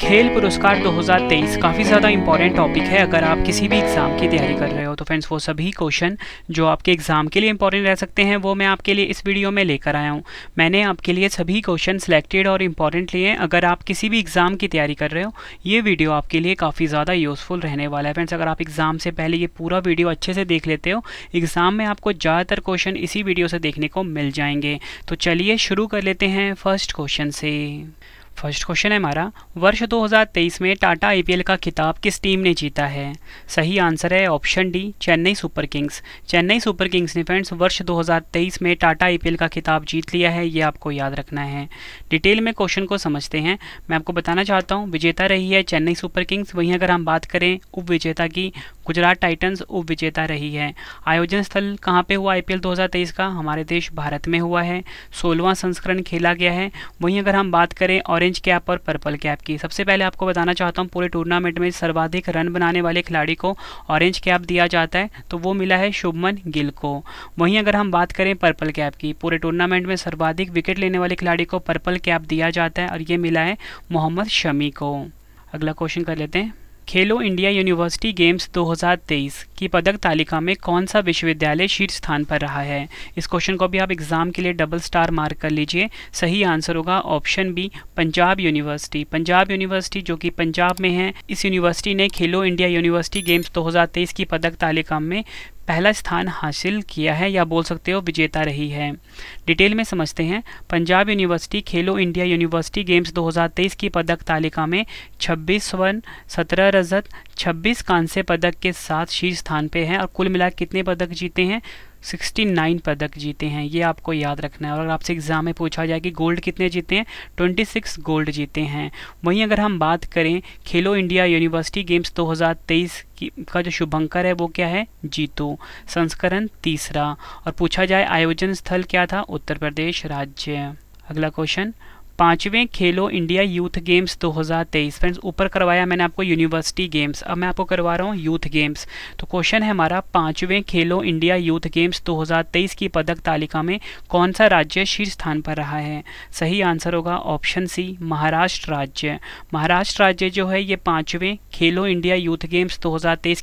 खेल पुरस्कार 2023 काफ़ी ज़्यादा इंपॉर्टेंट टॉपिक है अगर आप किसी भी एग्ज़ाम की तैयारी कर रहे हो तो फ्रेंड्स वो सभी क्वेश्चन जो आपके एग्ज़ाम के लिए इंपॉर्टेंट रह सकते हैं वो मैं आपके लिए इस वीडियो में लेकर आया हूँ मैंने आपके लिए सभी क्वेश्चन सिलेक्टेड और इंपॉर्टेंट लिए हैं अगर आप किसी भी एग्ज़ाम की तैयारी कर रहे हो ये वीडियो आपके लिए काफ़ी ज़्यादा यूज़फुल रहने वाला है फ्रेंड्स अगर आप एग्ज़ाम से पहले ये पूरा वीडियो अच्छे से देख लेते हो एग्ज़ाम में आपको ज़्यादातर क्वेश्चन इसी वीडियो से देखने को मिल जाएंगे तो चलिए शुरू कर लेते हैं फर्स्ट क्वेश्चन से फर्स्ट क्वेश्चन है हमारा वर्ष 2023 में टाटा आईपीएल का खिताब किस टीम ने जीता है सही आंसर है option D Chennai Super Kings Chennai Super Kings ने फ्रेंड्स वर्ष 2023 में टाटा आईपीएल का खिताब जीत लिया है ये आपको याद रखना है डिटेल में क्वेश्चन को समझते हैं मैं आपको बताना चाहता हूँ विजेता रही है चेन्नई सुपर किंग्स वहीं अगर हम बात करें उप विजेता की गुजरात टाइटन्स उप विजेता रही है आयोजन स्थल कहाँ पर हुआ आई 2023 का हमारे देश भारत में हुआ है सोलवा संस्करण खेला गया है वहीं अगर हम बात करें ऑरेंज ऑरेंज कैप और पर्पल कैप की सबसे पहले आपको बताना चाहता हूँ पूरे टूर्नामेंट में सर्वाधिक रन बनाने वाले खिलाड़ी को ऑरेंज कैप दिया जाता है तो वो मिला है शुभमन गिल को वहीं अगर हम बात करें पर्पल कैप की पूरे टूर्नामेंट में सर्वाधिक विकेट लेने वाले खिलाड़ी को पर्पल कैप दिया जाता है और ये मिला है मोहम्मद शमी को अगला क्वेश्चन कर लेते हैं खेलो इंडिया यूनिवर्सिटी गेम्स 2023 की पदक तालिका में कौन सा विश्वविद्यालय शीर्ष स्थान पर रहा है इस क्वेश्चन को भी आप एग्जाम के लिए डबल स्टार मार्क कर लीजिए सही आंसर होगा option B Punjab University Punjab University जो कि पंजाब में है इस यूनिवर्सिटी ने खेलो इंडिया यूनिवर्सिटी गेम्स 2023 की पदक तालिका में पहला स्थान हासिल किया है या बोल सकते हो विजेता रही है डिटेल में समझते हैं Punjab University Khelo India University Games 2023 की पदक तालिका में 26 स्वर्ण 17 रजत 26 कांस्य पदक के साथ शीर्ष स्थान पे हैं और कुल मिला कितने पदक जीते हैं 69 पदक जीते हैं ये आपको याद रखना है और अगर आपसे एग्ज़ाम में पूछा जाए कि गोल्ड कितने जीते हैं 26 गोल्ड जीते हैं वहीं अगर हम बात करें खेलो इंडिया यूनिवर्सिटी गेम्स 2023 की का जो शुभंकर है वो क्या है जीतू संस्करण तीसरा और पूछा जाए आयोजन स्थल क्या था उत्तर प्रदेश राज्य अगला क्वेश्चन पांचवें खेलो इंडिया यूथ गेम्स 2023 फ्रेंड्स ऊपर करवाया मैंने आपको यूनिवर्सिटी गेम्स अब मैं आपको करवा रहा हूँ यूथ गेम्स तो क्वेश्चन है हमारा पांचवें खेलो इंडिया यूथ गेम्स 2023 की पदक तालिका में कौन सा राज्य शीर्ष स्थान पर रहा है सही आंसर होगा ऑप्शन सी महाराष्ट्र राज्य महाराष्ट्र राज्य जो है ये पाँचवें खेलो इंडिया यूथ गेम्स दो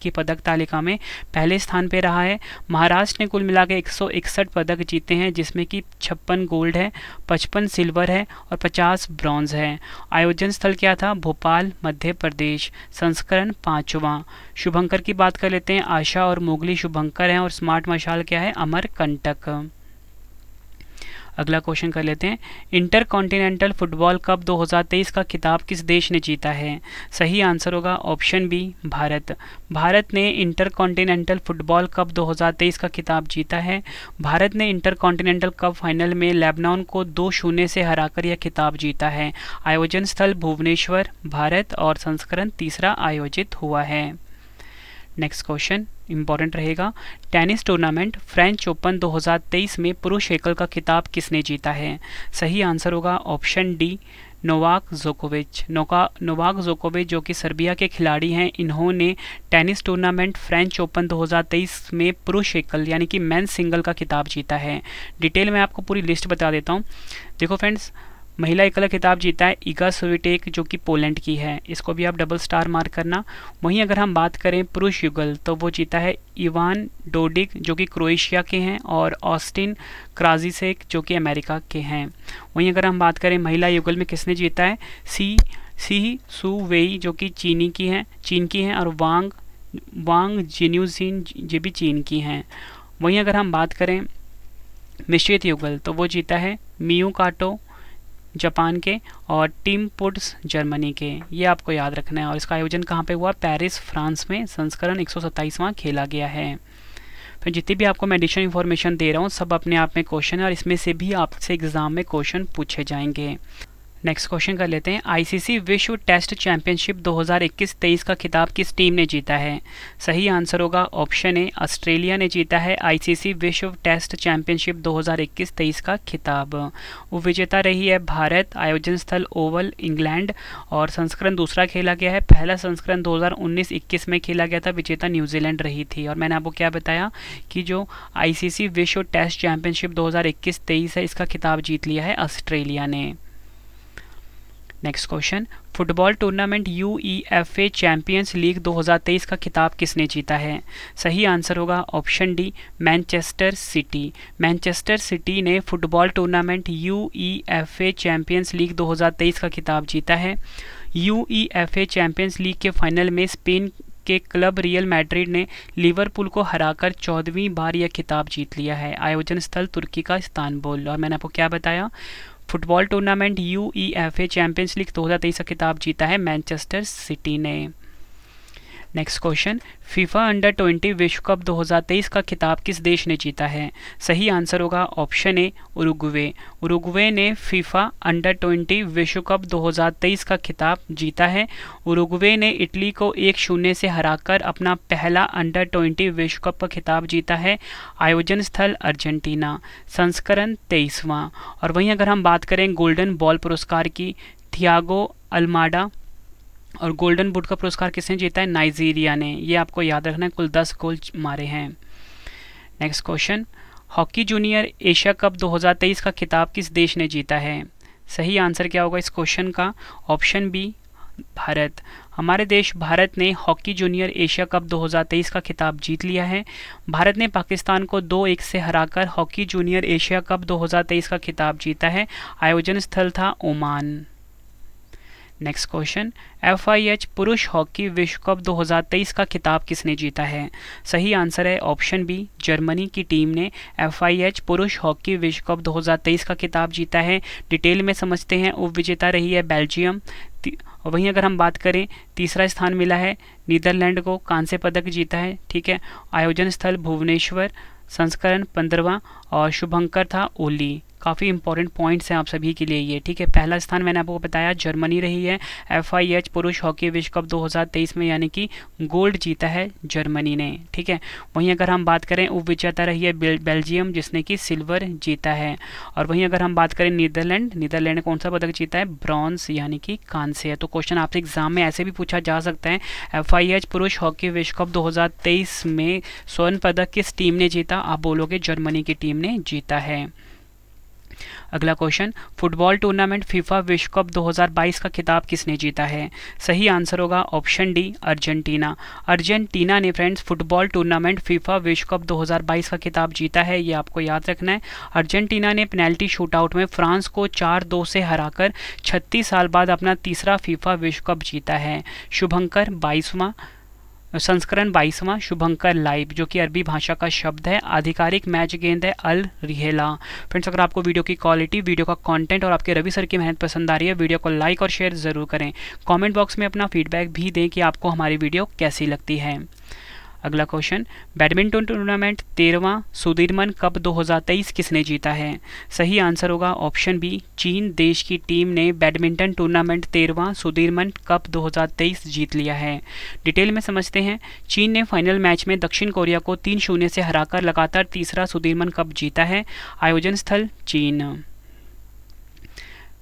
की पदक तालिका में पहले स्थान पर रहा है महाराष्ट्र ने कुल मिलाकर एक पदक जीते हैं जिसमें कि छप्पन गोल्ड है पचपन सिल्वर है और पचास ब्रॉन्ज हैं आयोजन स्थल क्या था भोपाल मध्य प्रदेश संस्करण पाँचवा शुभंकर की बात कर लेते हैं आशा और मोगली शुभंकर हैं और स्मार्ट मशाल क्या है अमर कंटक अगला क्वेश्चन कर लेते हैं इंटरकॉन्टिनेंटल फुटबॉल कप 2023 का खिताब किस देश ने जीता है सही आंसर होगा ऑप्शन बी भारत भारत ने इंटरकॉन्टिनेंटल फुटबॉल कप 2023 का खिताब जीता है भारत ने इंटरकॉन्टिनेंटल कप फाइनल में लेबनान को दो शून्य से हराकर यह खिताब जीता है आयोजन स्थल भुवनेश्वर भारत और संस्करण तीसरा आयोजित हुआ है नेक्स्ट क्वेश्चन इम्पॉर्टेंट रहेगा टेनिस टूर्नामेंट फ्रेंच ओपन 2023 में पुरुष एकल का खिताब किसने जीता है सही आंसर होगा ऑप्शन डी नोवाक जोकोविच नोका नोवाक जोकोविच जो कि सर्बिया के खिलाड़ी हैं इन्होंने टेनिस टूर्नामेंट फ्रेंच ओपन 2023 में पुरुष एकल यानी कि मैन सिंगल का खिताब जीता है डिटेल में आपको पूरी लिस्ट बता देता हूँ देखो फ्रेंड्स महिला एकल खिताब जीता है ईगा सोविटेक जो कि पोलैंड की है इसको भी आप डबल स्टार मार्क करना वहीं अगर हम बात करें पुरुष युगल तो वो जीता है इवान डोडिक जो कि क्रोएशिया के हैं और ऑस्टिन क्राजिसेक जो कि अमेरिका के हैं वहीं अगर हम बात करें महिला युगल में किसने जीता है सी सी सु वेई जो कि चीनी की हैं चीन की हैं और वांग वांग जिन्यूजिन ये भी चीन की हैं वहीं अगर हम बात करें मिश्रित युगल तो वो जीता है मियू काटो जापान के और टीम पुट्स जर्मनी के ये आपको याद रखना है और इसका आयोजन कहाँ पे हुआ पेरिस फ्रांस में संस्करण एक सौ खेला गया है फिर जितनी भी आपको मैं एडिशनल इन्फॉर्मेशन दे रहा हूँ सब अपने आप में क्वेश्चन है और इसमें से भी आपसे एग्ज़ाम में क्वेश्चन पूछे जाएंगे नेक्स्ट क्वेश्चन कर लेते हैं आईसीसी विश्व टेस्ट चैंपियनशिप 2021-23 का खिताब किस टीम ने जीता है सही आंसर होगा ऑप्शन ए ऑस्ट्रेलिया ने जीता है आईसीसी विश्व टेस्ट चैंपियनशिप 2021-23 का खिताब वो विजेता रही है भारत आयोजन स्थल ओवल इंग्लैंड और संस्करण दूसरा खेला गया है पहला संस्करण दो हज़ार में खेला गया था विजेता न्यूजीलैंड रही थी और मैंने आपको क्या बताया कि जो आई विश्व टेस्ट चैंपियनशिप दो हज़ार है इसका खिताब जीत लिया है ऑस्ट्रेलिया ने next question football tournament U E F A Champions League 2023 का खिताब किसने जीता है सही आंसर होगा option D Manchester City Manchester City ने football tournament U E F A Champions League 2023 का खिताब जीता है U E F A Champions League के फाइनल में स्पेन के क्लब रियल मैड्रिड ने लिवरपूल को हराकर चौदहवीं बार यह खिताब जीत लिया है आयोजन स्थल तुर्की का इस्तानबुल और मैंने आपको क्या बताया football tournament U E F A Champions League दो हज़ार तेईस का खिताब जीता है मैनचेस्टर सिटी ने next question FIFA under twenty विश्व कप 2023 का खिताब किस देश ने जीता है सही आंसर होगा ऑप्शन ए उरुग्वे उरुग्वे ने फीफा अंडर ट्वेंटी विश्व कप 2023 का खिताब जीता है उरुग्वे ने इटली को एक शून्य से हराकर अपना पहला अंडर ट्वेंटी विश्व कप का खिताब जीता है आयोजन स्थल अर्जेंटीना संस्करण तेईसवां और वहीं अगर हम बात करें गोल्डन बॉल पुरस्कार की थियागो अल्माडा और गोल्डन बुट का पुरस्कार किसने जीता है नाइजीरिया ने ये आपको याद रखना है कुल दस गोल मारे हैं next question hockey junior Asia Cup 2023 का खिताब किस देश ने जीता है सही आंसर क्या होगा इस क्वेश्चन का ऑप्शन बी भारत हमारे देश भारत ने हॉकी जूनियर एशिया कप 2023 का खिताब जीत लिया है भारत ने पाकिस्तान को दो एक से हराकर हॉकी जूनियर एशिया कप 2023 का खिताब जीता है आयोजन स्थल था ओमान नेक्स्ट क्वेश्चन एच पुरुष हॉकी विश्व कप 2023 का खिताब किसने जीता है सही आंसर है ऑप्शन बी जर्मनी की टीम ने एच पुरुष हॉकी विश्व कप 2023 का खिताब जीता है डिटेल में समझते हैं उप विजेता रही है बेल्जियम वहीं अगर हम बात करें तीसरा स्थान मिला है नीदरलैंड को कांस्य पदक जीता है ठीक है आयोजन स्थल भुवनेश्वर संस्करण पंद्रवा और शुभंकर था ओली काफ़ी इंपॉर्टेंट पॉइंट्स हैं आप सभी के लिए ये ठीक है पहला स्थान मैंने आपको बताया जर्मनी रही है एफ पुरुष हॉकी विश्व कप 2023 में यानी कि गोल्ड जीता है जर्मनी ने ठीक है वहीं अगर हम बात करें उप विजेता रही है बेल्जियम जिसने कि सिल्वर जीता है और वहीं अगर हम बात करें नीदरलैंड नीदरलैंड कौन सा पदक जीता है ब्रॉन्स यानी कि कांस्य है तो क्वेश्चन आपसे एग्जाम में ऐसे भी पूछा जा सकता है एफ पुरुष हॉकी विश्व कप दो में स्वर्ण पदक किस टीम ने जीता आप बोलोगे जर्मनी की टीम ने जीता है अगला क्वेश्चन फुटबॉल टूर्नामेंट फीफा विश्व कप 2022 का खिताब किसने जीता है सही आंसर होगा ऑप्शन डी अर्जेंटीना अर्जेंटीना ने फ्रेंड्स फुटबॉल टूर्नामेंट फीफा विश्व कप 2022 का खिताब जीता है ये आपको याद रखना है अर्जेंटीना ने पेनल्टी शूटआउट में फ्रांस को चार दो से हराकर छत्तीस साल बाद अपना तीसरा फीफा विश्व कप जीता है शुभंकर बाईसवां संस्करण बाईसवां शुभंकर लाइव जो कि अरबी भाषा का शब्द है आधिकारिक मैच गेंद है अल रिहेला फ्रेंड्स अगर आपको वीडियो की क्वालिटी वीडियो का कंटेंट और आपके रवि सर की मेहनत पसंद आ रही है वीडियो को लाइक और शेयर ज़रूर करें कमेंट बॉक्स में अपना फीडबैक भी दें कि आपको हमारी वीडियो कैसी लगती है अगला क्वेश्चन बैडमिंटन टूर्नामेंट तेरवा सुधीरमन कप 2023 किसने जीता है सही आंसर होगा ऑप्शन बी चीन देश की टीम ने बैडमिंटन टूर्नामेंट तेरवा सुधीरमन कप 2023 जीत लिया है डिटेल में समझते हैं चीन ने फाइनल मैच में दक्षिण कोरिया को तीन शून्य से हराकर लगातार तीसरा सुधीरमन कप जीता है आयोजन स्थल चीन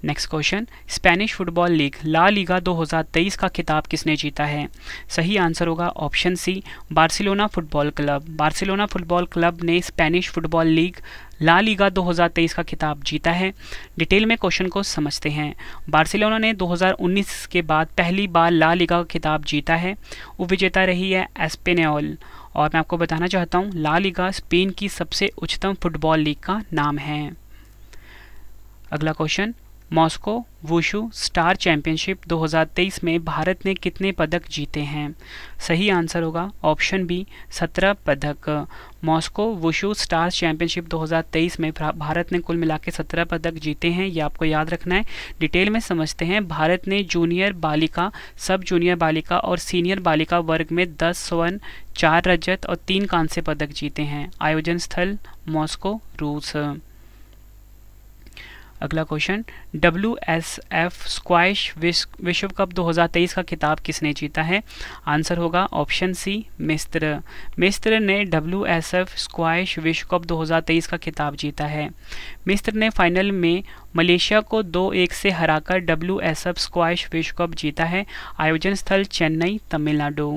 next question Spanish football league La Liga 2023 का खिताब किसने जीता है सही आंसर होगा option C Barcelona football club Barcelona football club ने Spanish football league La Liga 2023 का खिताब जीता है डिटेल में क्वेश्चन को समझते हैं बार्सिलोना ने 2019 के बाद पहली बार ला लीगा का खिताब जीता है उपविजेता रही है एस्पेनॉल और मैं आपको बताना चाहता हूँ ला लीगा स्पेन की सबसे उच्चतम फुटबॉल लीग का नाम है अगला question Moscow Wushu Star Championship 2023 में भारत ने कितने पदक जीते हैं सही आंसर होगा ऑप्शन बी 17 पदक मॉस्को वुशु स्टार चैंपियनशिप 2023 में भारत ने कुल मिला के सत्रह पदक जीते हैं ये आपको याद रखना है डिटेल में समझते हैं भारत ने जूनियर बालिका सब जूनियर बालिका और सीनियर बालिका वर्ग में दस स्वर्ण चार रजत और तीन कांस्य पदक जीते हैं आयोजन स्थल मॉस्को रूस अगला question W S F squash विश्व कप 2023 का खिताब किसने जीता है आंसर होगा ऑप्शन सी मिस्र मिस्र ने डब्ल्यू एस एफ स्क्वाइश विश्व कप 2023 का खिताब जीता है मिस्र ने फाइनल में मलेशिया को दो एक से हराकर डब्ल्यू एस एफ स्क्वाइश विश्व कप जीता है आयोजन स्थल चेन्नई तमिलनाडु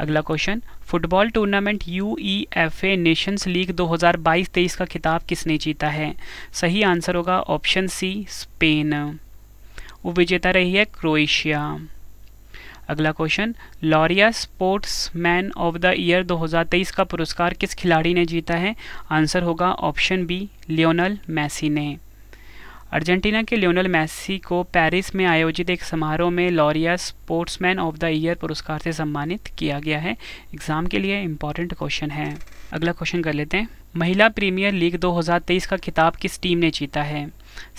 अगला question football tournament U E F A Nations League 2022-23 का खिताब किसने जीता है सही आंसर होगा ऑप्शन सी स्पेन वो विजेता रही है क्रोएशिया अगला question Laureus sports man of the year 2023 का पुरस्कार किस खिलाड़ी ने जीता है आंसर होगा ऑप्शन बी लियोनल मैसी ने अर्जेंटीना के लियोनल मैसी को पेरिस में आयोजित एक समारोह में Laureus sportsman of the year पुरस्कार से सम्मानित किया गया है एग्ज़ाम के लिए इम्पॉर्टेंट क्वेश्चन है अगला क्वेश्चन कर लेते हैं महिला प्रीमियर लीग 2023 का खिताब किस टीम ने जीता है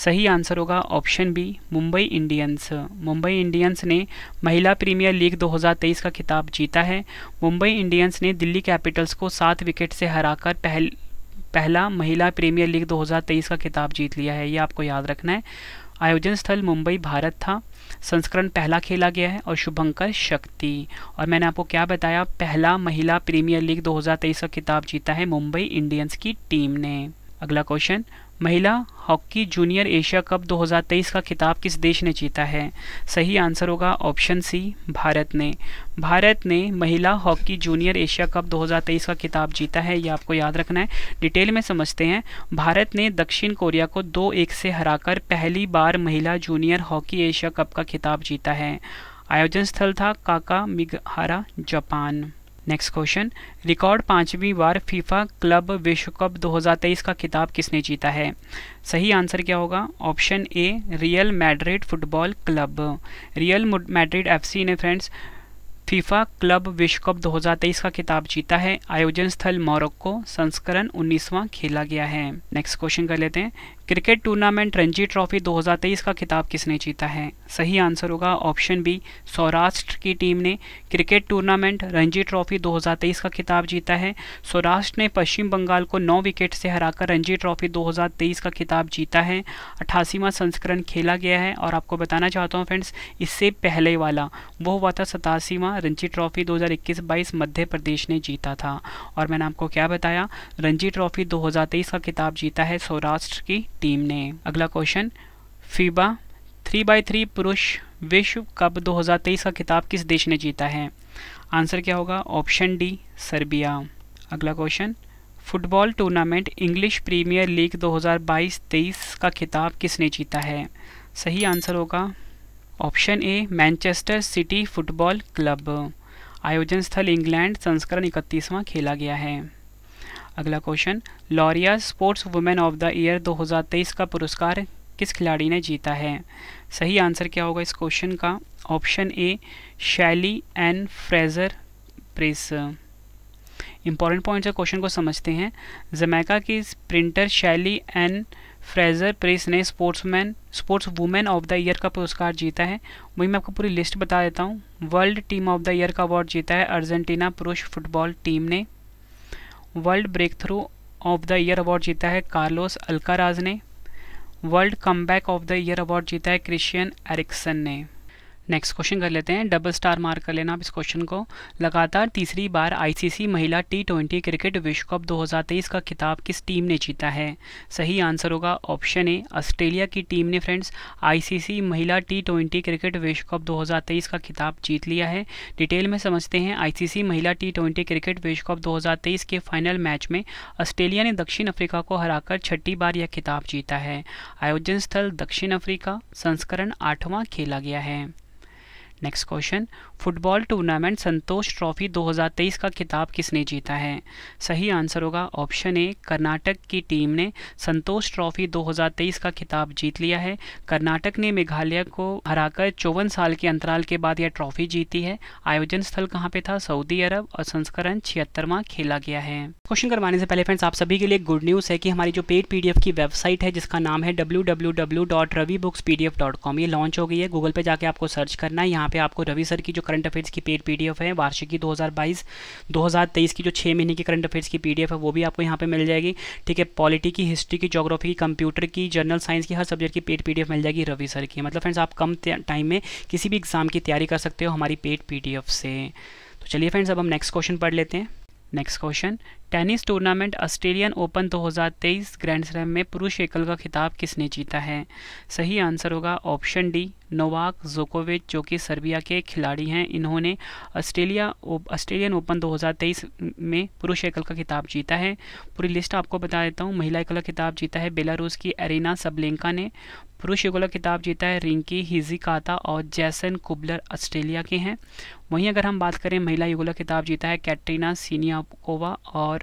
सही आंसर होगा option B Mumbai Indians Mumbai Indians ने महिला प्रीमियर लीग 2023 का खिताब जीता है मुंबई इंडियंस ने दिल्ली कैपिटल्स को सात विकेट से हराकर पहल पहला महिला प्रीमियर लीग 2023 का खिताब जीत लिया है ये आपको याद रखना है आयोजन स्थल मुंबई भारत था संस्करण पहला खेला गया है और शुभंकर शक्ति और मैंने आपको क्या बताया पहला महिला प्रीमियर लीग 2023 का खिताब जीता है मुंबई इंडियंस की टीम ने अगला क्वेश्चन महिला हॉकी जूनियर एशिया कप 2023 का खिताब किस देश ने जीता है सही आंसर होगा ऑप्शन सी भारत ने भारत ने महिला हॉकी जूनियर एशिया कप 2023 का खिताब जीता है ये आपको याद रखना है डिटेल में समझते हैं भारत ने दक्षिण कोरिया को दो एक से हराकर पहली बार महिला जूनियर हॉकी एशिया कप का खिताब जीता है आयोजन स्थल था Kakamigahara Japan next question record पांचवी बार फीफा क्लब विश्व कप 2023 का खिताब किसने जीता है सही आंसर क्या होगा option A Real Madrid football club Real Madrid FC ने फ्रेंड्स फीफा क्लब विश्व कप 2023 का खिताब जीता है आयोजन स्थल मोरक्को संस्करण 19वां खेला गया है नेक्स्ट क्वेश्चन कर लेते हैं क्रिकेट टूर्नामेंट रणजी ट्रॉफी 2023 का खिताब किसने जीता है सही आंसर होगा ऑप्शन बी सौराष्ट्र की टीम ने क्रिकेट टूर्नामेंट रणजी ट्रॉफी 2023 का खिताब जीता है सौराष्ट्र ने पश्चिम बंगाल को 9 विकेट से हराकर रणजी ट्रॉफी 2023 का खिताब जीता है अठासीवां संस्करण खेला गया है और आपको बताना चाहता हूँ फ्रेंड्स इससे पहले वाला वो हुआ था सतासीवां रणजी ट्रॉफी दो हज़ार मध्य प्रदेश ने जीता था और मैंने आपको क्या बताया रणजी ट्रॉफी दो का खिताब जीता है सौराष्ट्र की टीम ने अगला question FIBA three by three पुरुष विश्व कप 2023 का खिताब किस देश ने जीता है आंसर क्या होगा ऑप्शन डी सर्बिया अगला question football tournament English Premier League 2022-23 का खिताब किसने जीता है सही आंसर होगा option A Manchester City football club आयोजन स्थल इंग्लैंड संस्करण इकतीसवां खेला गया है अगला question Laureus sports women of the year 2023 का पुरस्कार किस खिलाड़ी ने जीता है सही आंसर क्या होगा इस क्वेश्चन का option A Shelly and Fraser Press important point से क्वेश्चन को समझते हैं जमैका की sprinter Shelly and Fraser Press ने sportsman sports women of the year का पुरस्कार जीता है वही मैं आपको पूरी लिस्ट बता देता हूँ world team of the year का अवार्ड जीता है अर्जेंटीना पुरुष फुटबॉल टीम ने world breakthrough of the year award जीता है कार्लोस अल्काराज ने world comeback the year award जीता है क्रिश्चियन एरिक्सन ने नेक्स्ट क्वेश्चन कर लेते हैं डबल स्टार मार्क कर लेना आप इस क्वेश्चन को लगातार तीसरी बार आईसीसी महिला टी ट्वेंटी क्रिकेट विश्व कप 2023 का खिताब किस टीम ने जीता है सही आंसर होगा ऑप्शन ए ऑस्ट्रेलिया की टीम ने फ्रेंड्स आईसीसी महिला टी ट्वेंटी क्रिकेट विश्व कप 2023 का खिताब जीत लिया है डिटेल में समझते हैं आई महिला टी ट्वेंटी क्रिकेट विश्व कप दो के फाइनल मैच में ऑस्ट्रेलिया ने दक्षिण अफ्रीका को हराकर छठी बार यह खिताब जीता है आयोजन स्थल दक्षिण अफ्रीका संस्करण आठवां खेला गया है next question football tournament Santosh trophy 2023 का खिताब किसने जीता है सही आंसर होगा ऑप्शन ए कर्नाटक की टीम ने संतोष ट्रॉफी 2023 का खिताब जीत लिया है कर्नाटक ने मेघालय को हराकर चौवन साल के अंतराल के बाद यह ट्रॉफी जीती है आयोजन स्थल कहाँ पे था सऊदी अरब और संस्करण छिहत्तरवा खेला गया है क्वेश्चन करवाने से पहले फ्रेंड्स आप सभी के लिए गुड न्यूज़ है कि हमारी जो पेड पीडीएफ की वेबसाइट है जिसका नाम है डब्ल्यू ये लॉन्च हो गई है गूगल पे जाके आपको सर्च करना है यहाँ पे आपको रवि सर की जो करंट अफेयर्स की पेड पीडीएफ है वार्षिकी 2022 2023 की जो छः महीने की करंट अफेयर्स की पी है वो भी आपको यहाँ पे मिल जाएगी ठीक है पॉलिटी की हिस्ट्री की जोग्राफी की कंप्यूटर की जनरल साइंस की हर सब्जेक्ट की पेड पी मिल जाएगी रवि सर की मतलब फ्रेंड्स आप कम टाइम में किसी भी एग्जाम की तैयारी कर सकते हो हमारी पेड पी से तो चलिए फ्रेंड्स अब हम नेक्स्ट क्वेश्चन पढ़ लेते हैं next question tennis tournament Australian Open 2023 grand slam में पुरुष एकल का खिताब किसने जीता है सही आंसर होगा ऑप्शन डी नोवाक जोकोविच जो कि सर्बिया के खिलाड़ी हैं इन्होंने ऑस्ट्रेलिया ऑस्ट्रेलियन ओपन 2023 में पुरुष एकल का खिताब जीता है पूरी लिस्ट आपको बता देता हूँ महिला एकल का खिताब जीता है बेलारूस की एरिना सबलेंका ने पुरुष एकल का खिताब जीता है रिंकी हिजिकाता और जैसन कुबलर ऑस्ट्रेलिया के हैं वहीं अगर हम बात करें महिला युगला किताब खिताब जीता है कैटरीना सीनियाकोवा और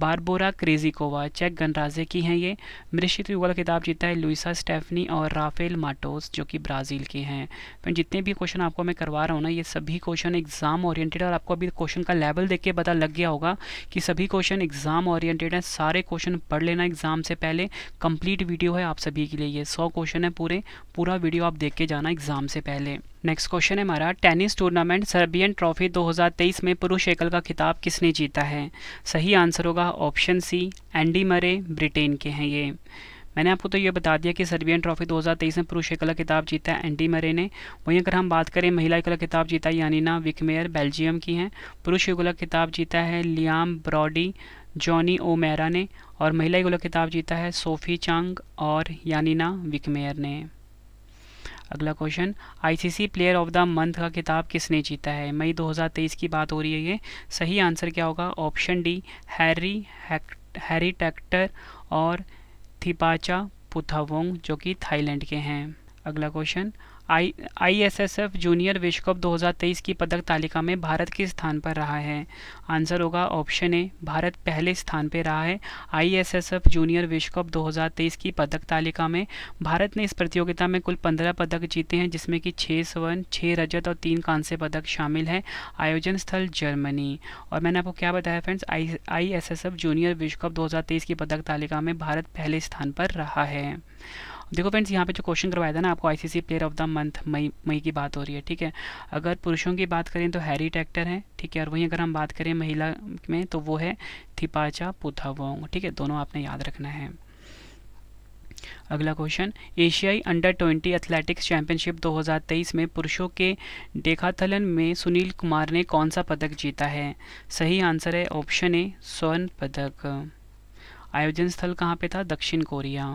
बारबोरा क्रेजिकोवा चेक गणराज्य की हैं ये मिश्रित युगल खिताब जीता है लुइसा स्टेफनी और राफेल माटोस जो कि ब्राज़ील के हैं फिर जितने भी क्वेश्चन आपको मैं करवा रहा हूँ ना ये सभी क्वेश्चन एग्जाम ओरिएंटेड और आपको अभी क्वेश्चन का लेवल देख के पता लग गया होगा कि सभी क्वेश्चन एग्जाम ओरिएंटेड हैं सारे क्वेश्चन पढ़ लेना एग्जाम से पहले कंप्लीट वीडियो है आप सभी के लिए ये सौ क्वेश्चन है पूरे पूरा वीडियो आप देख के जाना एग्जाम से पहले नेक्स्ट क्वेश्चन है हमारा टेनिस टूर्नामेंट सर्बियन ट्रॉफी 2023 में पुरुष एकल का खिताब किसने जीता है सही आंसर होगा अलावा option C Andy Murray Britain के हैं ये मैंने आपको तो ये बता दिया कि सर्बियन ट्रॉफी 2023 में पुरुष एकला खिताब जीता है एंडी मरे ने वहीं अगर हम बात करें महिला एकला खिताब जीता है यानिना विकमेयर बेल्जियम की हैं पुरुष एकला खिताब जीता है लियाम ब्रॉडी जॉनी ओ मेरा ने और महिला एकला खिताब जीता है सोफी चांग और यानिना विकमेयर ने अगला question ICC player of the month का किताब किसने जीता है मई 2023 की बात हो रही है ये सही आंसर क्या होगा option D Harry Harry Tector और थिपाचा पुथावोंग जो कि थाईलैंड के हैं अगला क्वेश्चन आई आई जूनियर विश्व कप 2023 की पदक तालिका में भारत किस स्थान पर रहा है आंसर होगा ऑप्शन ए भारत पहले स्थान पर रहा है आई जूनियर विश्व कप 2023 की पदक तालिका में भारत ने इस प्रतियोगिता में कुल 15 पदक जीते हैं जिसमें कि 6 स्वर्ण 6 रजत और 3 कांस्य पदक शामिल हैं आयोजन स्थल जर्मनी और मैंने आपको क्या बताया फ्रेंड्स आई जूनियर विश्व कप दो की पदक तालिका में भारत पहले स्थान पर रहा है देखो फ्रेंड्स यहाँ पे जो क्वेश्चन करवाया था ना आपको ICC player of the month मई मई की बात हो रही है ठीक है अगर पुरुषों की बात करें तो हैरी टैक्टर है ठीक है और वहीं अगर हम बात करें महिला में तो वो है थिपाचा पुथावोंग ठीक है दोनों आपने याद रखना है अगला क्वेश्चन एशियाई अंडर ट्वेंटी एथलेटिक्स चैंपियनशिप 2023 में पुरुषों के डेखाथलन में सुनील कुमार ने कौन सा पदक जीता है सही आंसर है ऑप्शन ए स्वर्ण पदक आयोजन स्थल कहाँ पे था दक्षिण कोरिया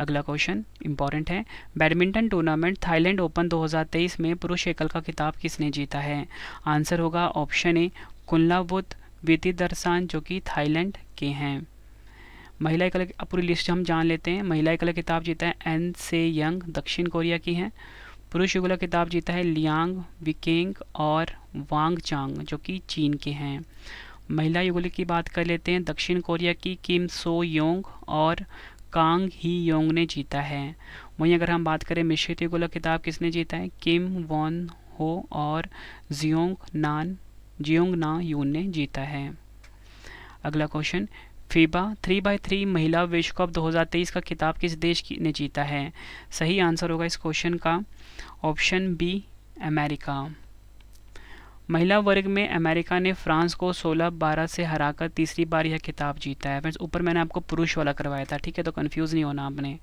अगला क्वेश्चन इंपॉर्टेंट है बैडमिंटन टूर्नामेंट थाईलैंड ओपन 2023 में पुरुष एकल का खिताब किसने जीता है आंसर होगा ऑप्शन ए कुल्लावुत वीति दरसान जो कि थाईलैंड के हैं महिला एकल पूरी लिस्ट हम जान लेते हैं महिला एकल किताब जीता है एन से यंग दक्षिण कोरिया की हैं पुरुष युगल किताब जीता है लियांग विकेंग और वांग चांग जो कि चीन के हैं महिला युगल की बात कर लेते हैं दक्षिण कोरिया की किम सो योंग और कांग ही योंग ने जीता है वहीं अगर हम बात करें मिश्रित युगुला किताब किसने जीता है किम वॉन हो और जियोंग नान जियोंग ना यून ने जीता है अगला question FIBA three by three महिला विश्व कप 2023 का किताब किस देश ने जीता है सही आंसर होगा इस क्वेश्चन का ऑप्शन बी अमेरिका महिला वर्ग में अमेरिका ने फ्रांस को 16-12 से हराकर तीसरी बार यह खिताब जीता है फ्रेंड्स ऊपर मैंने आपको पुरुष वाला करवाया था ठीक है तो कन्फ्यूज़ नहीं होना आपने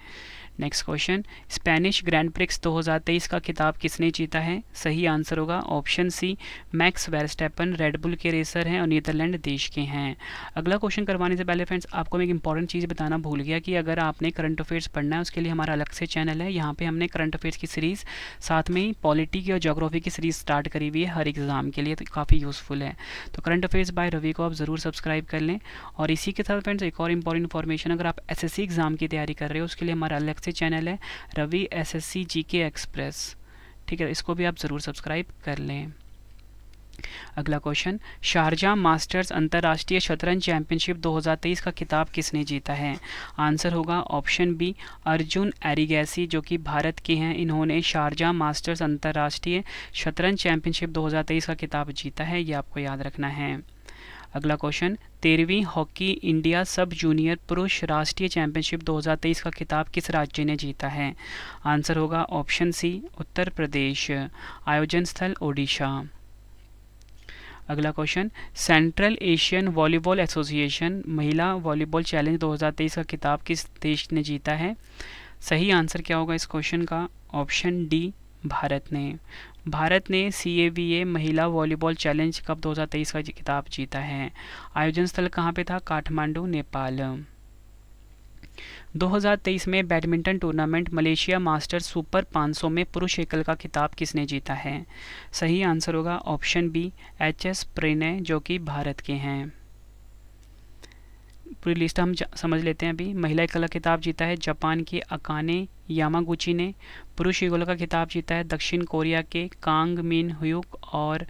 next question Spanish Grand Prix 2023 का खिताब किसने जीता है सही आंसर होगा option C Max Verstappen Red Bull के रेसर हैं और नीदरलैंड देश के हैं अगला क्वेश्चन करवाने से पहले फ्रेंड्स आपको मैं एक इंपॉर्टेंट चीज़ बताना भूल गया कि अगर आपने करंट अफेयर्स पढ़ना है उसके लिए हमारा अलग से चैनल है यहाँ पर हमने करंट अफेयर्स की सीरीज़ साथ में ही पॉलिटी की और जोग्राफी की सीरीज़ स्टार्ट करी हुई है हर एग्ज़ाम के लिए तो काफ़ी यूज़फुल है तो करंट अफेयर्स बाय रवि को आप ज़रूर सब्सक्राइब कर लें और इसी के साथ फ्रेंड्स एक और इंपॉर्टेंट इन्फॉर्मेशन अगर आप एस एग्ज़ाम की तैयारी कर रहे हो उसके लिए हमारा अलग से ऐसे चैनल है Ravi S S C G के एक्सप्रेस ठीक है इसको भी आप ज़रूर सब्सक्राइब कर लें अगला क्वेश्चन शारजा मास्टर्स अंतर्राष्ट्रीय शतरंज चैंपियनशिप 2023 का खिताब किसने जीता है आंसर होगा ऑप्शन बी अर्जुन एरिगैसी जो कि भारत के हैं इन्होंने शारजा मास्टर्स अंतर्राष्ट्रीय शतरंज चैंपियनशिप 2023 का खिताब जीता है ये आपको याद रखना है अगला क्वेश्चन तेरहवीं हॉकी इंडिया सब जूनियर पुरुष राष्ट्रीय चैंपियनशिप 2023 का खिताब किस राज्य ने जीता है आंसर होगा ऑप्शन सी उत्तर प्रदेश आयोजन स्थल ओडिशा अगला question Central Asian Volleyball Association महिला वॉलीबॉल चैलेंज 2023 का खिताब किस देश ने जीता है सही आंसर क्या होगा इस क्वेश्चन का ऑप्शन डी भारत ने भारत ने सी महिला वॉलीबॉल चैलेंज कप 2023 का खिताब जीता है आयोजन स्थल कहाँ पे था काठमांडू नेपाल 2023 में badminton tournament Malaysia Master Super 500 में पुरुष एकल का खिताब किसने जीता है सही आंसर होगा option B H S Prannoy जो कि भारत के हैं पूरी लिस्ट हम समझ लेते हैं अभी महिला एकल का खिताब जीता है जापान की अकाने यामागुची ने पुरुष युगल का खिताब जीता है दक्षिण कोरिया के कांग मिन हुयुक और